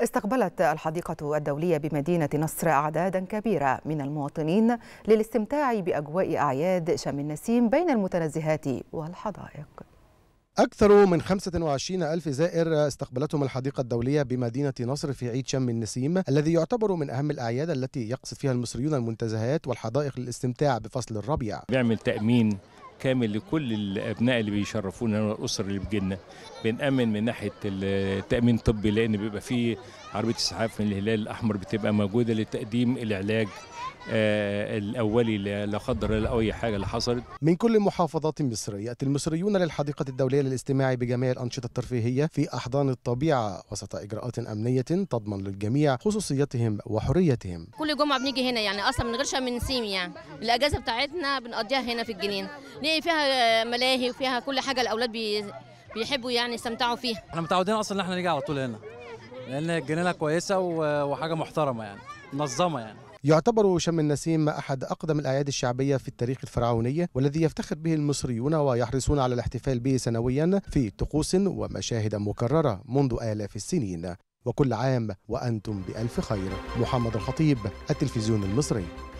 استقبلت الحديقة الدولية بمدينة نصر أعدادا كبيرة من المواطنين للاستمتاع بأجواء أعياد شم النسيم بين المتنزهات والحدائق أكثر من 25 ألف زائر استقبلتهم الحديقة الدولية بمدينة نصر في عيد شم النسيم الذي يعتبر من أهم الأعياد التي يقصد فيها المصريون المنتزهات والحدائق للاستمتاع بفصل الربيع بيعمل تأمين كامل لكل الابناء اللي بيشرفونا والاسر اللي بتجينا بنامن من ناحيه التامين الطبي لان بيبقى في عربيه اسعاف من الهلال الاحمر بتبقى موجوده لتقديم العلاج آه، الاولي لا قدر الله اي حاجه اللي حصلت من كل محافظات مصر ياتي المصريون للحديقه الدوليه للاستماع بجميع الانشطه الترفيهيه في احضان الطبيعه وسط اجراءات امنيه تضمن للجميع خصوصيتهم وحريتهم كل جمعه بنيجي هنا يعني اصلا من غير شم نسيم يعني الاجازه بتاعتنا بنقضيها هنا في ليه الجنينه يعني فيها ملاهي وفيها كل حاجه الاولاد بيحبوا يعني يستمتعوا فيها احنا متعودين اصلا ان احنا نيجي على طول هنا لان الجنينه كويسه وحاجه محترمه يعني منظمه يعني يعتبر شم النسيم أحد أقدم الأعياد الشعبية في التاريخ الفرعوني والذي يفتخر به المصريون ويحرصون على الاحتفال به سنويا في طقوس ومشاهد مكررة منذ آلاف السنين وكل عام وأنتم بألف خير محمد الخطيب التلفزيون المصري